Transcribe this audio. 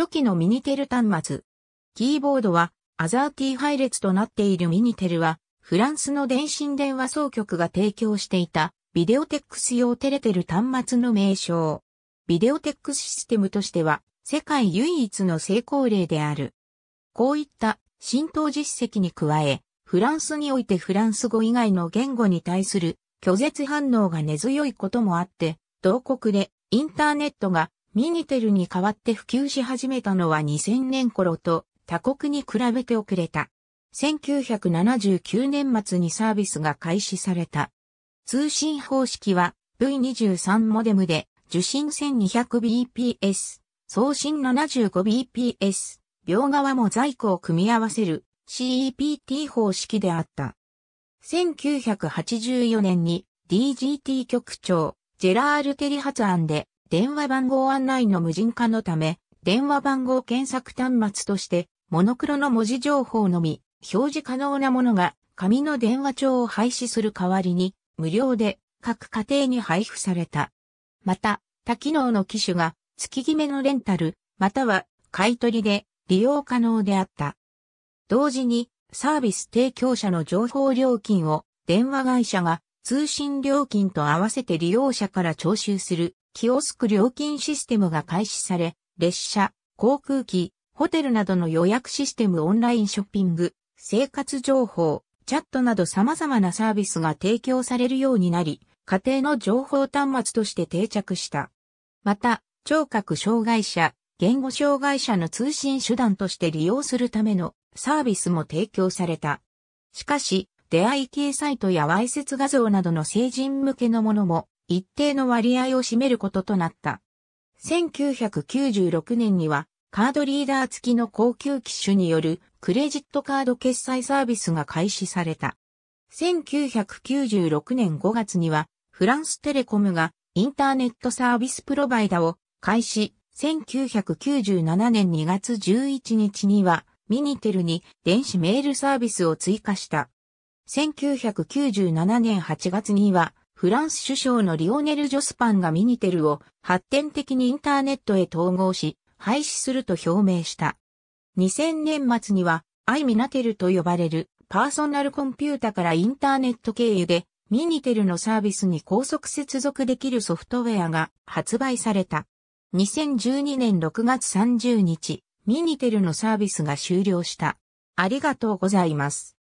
初期のミニテル端末。キーボードはアザーィー配列となっているミニテルは、フランスの電信電話総局が提供していたビデオテックス用テレテル端末の名称。ビデオテックスシステムとしては世界唯一の成功例である。こういった浸透実績に加え、フランスにおいてフランス語以外の言語に対する拒絶反応が根強いこともあって、同国でインターネットがミニテルに代わって普及し始めたのは2000年頃と他国に比べて遅れた。1979年末にサービスが開始された。通信方式は V23 モデムで受信 1200bps、送信 75bps、両側も在庫を組み合わせる CEPT 方式であった。1984年に DGT 局長、ジェラール・テリ発案で電話番号案内の無人化のため、電話番号検索端末として、モノクロの文字情報のみ、表示可能なものが、紙の電話帳を廃止する代わりに、無料で、各家庭に配布された。また、多機能の機種が、月決めのレンタル、または、買取で、利用可能であった。同時に、サービス提供者の情報料金を、電話会社が、通信料金と合わせて利用者から徴収するキオスク料金システムが開始され、列車、航空機、ホテルなどの予約システムオンラインショッピング、生活情報、チャットなど様々なサービスが提供されるようになり、家庭の情報端末として定着した。また、聴覚障害者、言語障害者の通信手段として利用するためのサービスも提供された。しかし、出会い系サイトやわいせつ画像などの成人向けのものも一定の割合を占めることとなった。1996年にはカードリーダー付きの高級機種によるクレジットカード決済サービスが開始された。1996年5月にはフランステレコムがインターネットサービスプロバイダを開始、1997年2月11日にはミニテルに電子メールサービスを追加した。1997年8月には、フランス首相のリオネル・ジョスパンがミニテルを発展的にインターネットへ統合し、廃止すると表明した。2000年末には、アイミナテルと呼ばれるパーソナルコンピュータからインターネット経由で、ミニテルのサービスに高速接続できるソフトウェアが発売された。2012年6月30日、ミニテルのサービスが終了した。ありがとうございます。